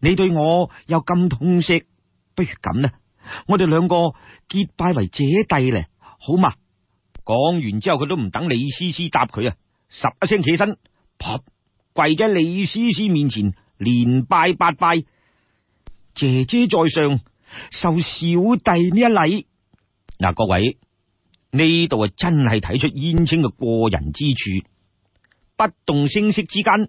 你对我又咁痛惜，不如咁呢？我哋两个结拜为姐弟咧，好嘛？讲完之后，佢都唔等李思思答佢啊，十一声起身，啪跪喺李思思面前，连拜八拜，姐姐在上，受小弟呢一礼。嗱，各位呢度啊，真系睇出燕青嘅过人之处，不动声色之间。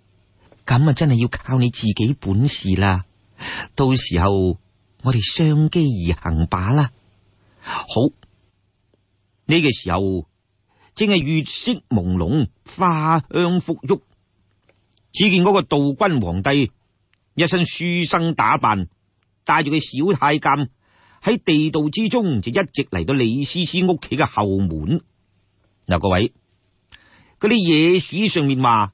咁啊，真系要靠你自己本事啦！到时候我哋相机而行罢啦，好呢个时候正系月色朦胧、花香馥郁，只见嗰个道君皇帝一身书生打扮，带住个小太监喺地道之中就一直嚟到李思思屋企嘅后门。嗱，各位嗰啲野史上面话。